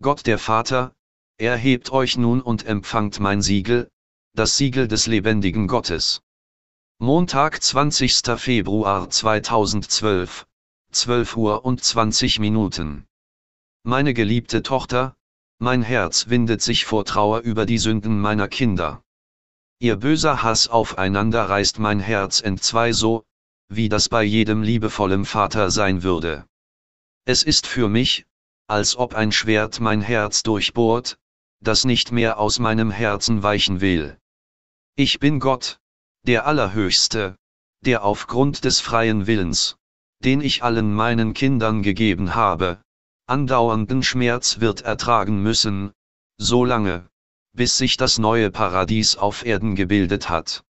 Gott der Vater, erhebt euch nun und empfangt mein Siegel, das Siegel des lebendigen Gottes. Montag 20. Februar 2012, 12 Uhr und 20 Minuten. Meine geliebte Tochter, mein Herz windet sich vor Trauer über die Sünden meiner Kinder. Ihr böser Hass aufeinander reißt mein Herz entzwei so, wie das bei jedem liebevollen Vater sein würde. Es ist für mich, als ob ein Schwert mein Herz durchbohrt, das nicht mehr aus meinem Herzen weichen will. Ich bin Gott, der Allerhöchste, der aufgrund des freien Willens, den ich allen meinen Kindern gegeben habe, andauernden Schmerz wird ertragen müssen, solange, bis sich das neue Paradies auf Erden gebildet hat.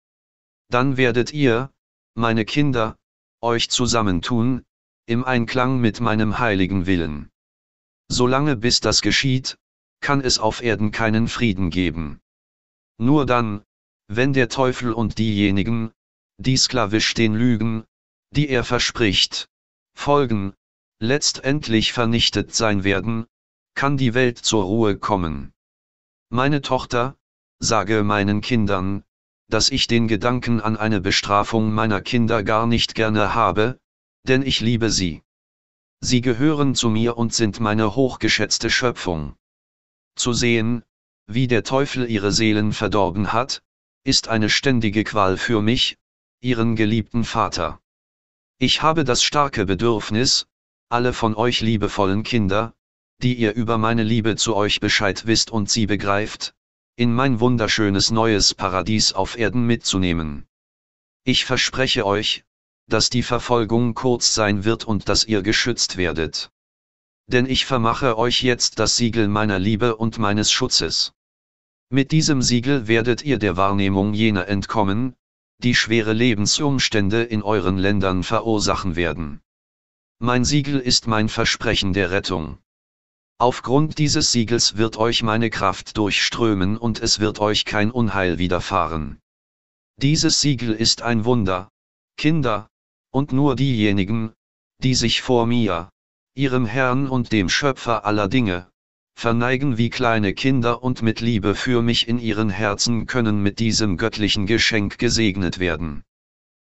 Dann werdet ihr, meine Kinder, euch zusammentun, im Einklang mit meinem heiligen Willen. Solange bis das geschieht, kann es auf Erden keinen Frieden geben. Nur dann, wenn der Teufel und diejenigen, die sklavisch den Lügen, die er verspricht, folgen, letztendlich vernichtet sein werden, kann die Welt zur Ruhe kommen. Meine Tochter, sage meinen Kindern, dass ich den Gedanken an eine Bestrafung meiner Kinder gar nicht gerne habe, denn ich liebe sie sie gehören zu mir und sind meine hochgeschätzte Schöpfung. Zu sehen, wie der Teufel ihre Seelen verdorben hat, ist eine ständige Qual für mich, ihren geliebten Vater. Ich habe das starke Bedürfnis, alle von euch liebevollen Kinder, die ihr über meine Liebe zu euch Bescheid wisst und sie begreift, in mein wunderschönes neues Paradies auf Erden mitzunehmen. Ich verspreche euch, dass die Verfolgung kurz sein wird und dass ihr geschützt werdet. Denn ich vermache euch jetzt das Siegel meiner Liebe und meines Schutzes. Mit diesem Siegel werdet ihr der Wahrnehmung jener entkommen, die schwere Lebensumstände in euren Ländern verursachen werden. Mein Siegel ist mein Versprechen der Rettung. Aufgrund dieses Siegels wird euch meine Kraft durchströmen und es wird euch kein Unheil widerfahren. Dieses Siegel ist ein Wunder, Kinder, und nur diejenigen, die sich vor mir, ihrem Herrn und dem Schöpfer aller Dinge, verneigen wie kleine Kinder und mit Liebe für mich in ihren Herzen können mit diesem göttlichen Geschenk gesegnet werden.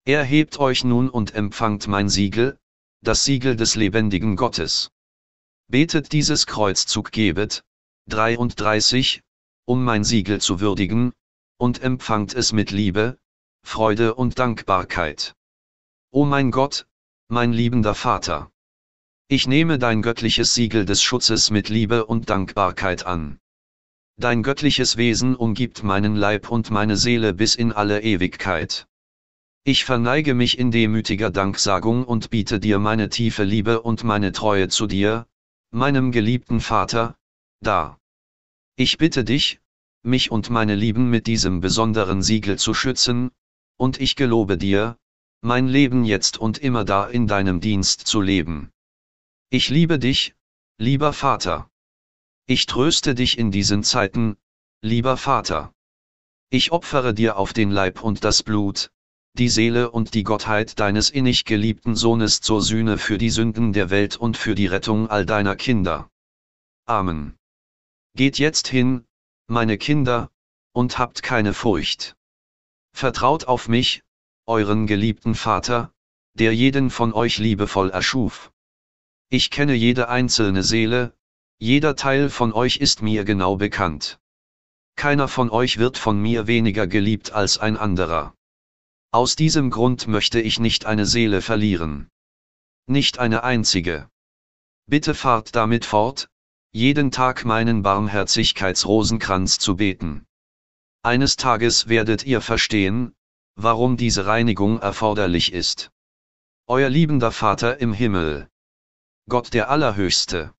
Erhebt euch nun und empfangt mein Siegel, das Siegel des lebendigen Gottes. Betet dieses Kreuzzug gebet, 33, um mein Siegel zu würdigen, und empfangt es mit Liebe, Freude und Dankbarkeit. O oh mein Gott, mein liebender Vater. Ich nehme dein göttliches Siegel des Schutzes mit Liebe und Dankbarkeit an. Dein göttliches Wesen umgibt meinen Leib und meine Seele bis in alle Ewigkeit. Ich verneige mich in demütiger Danksagung und biete dir meine tiefe Liebe und meine Treue zu dir, meinem geliebten Vater, dar. Ich bitte dich, mich und meine Lieben mit diesem besonderen Siegel zu schützen, und ich gelobe dir, mein Leben jetzt und immer da in deinem Dienst zu leben. Ich liebe dich, lieber Vater. Ich tröste dich in diesen Zeiten, lieber Vater. Ich opfere dir auf den Leib und das Blut, die Seele und die Gottheit deines innig geliebten Sohnes zur Sühne für die Sünden der Welt und für die Rettung all deiner Kinder. Amen. Geht jetzt hin, meine Kinder, und habt keine Furcht. Vertraut auf mich, euren geliebten Vater, der jeden von euch liebevoll erschuf. Ich kenne jede einzelne Seele, jeder Teil von euch ist mir genau bekannt. Keiner von euch wird von mir weniger geliebt als ein anderer. Aus diesem Grund möchte ich nicht eine Seele verlieren. Nicht eine einzige. Bitte fahrt damit fort, jeden Tag meinen Barmherzigkeitsrosenkranz zu beten. Eines Tages werdet ihr verstehen, warum diese Reinigung erforderlich ist. Euer liebender Vater im Himmel. Gott der Allerhöchste.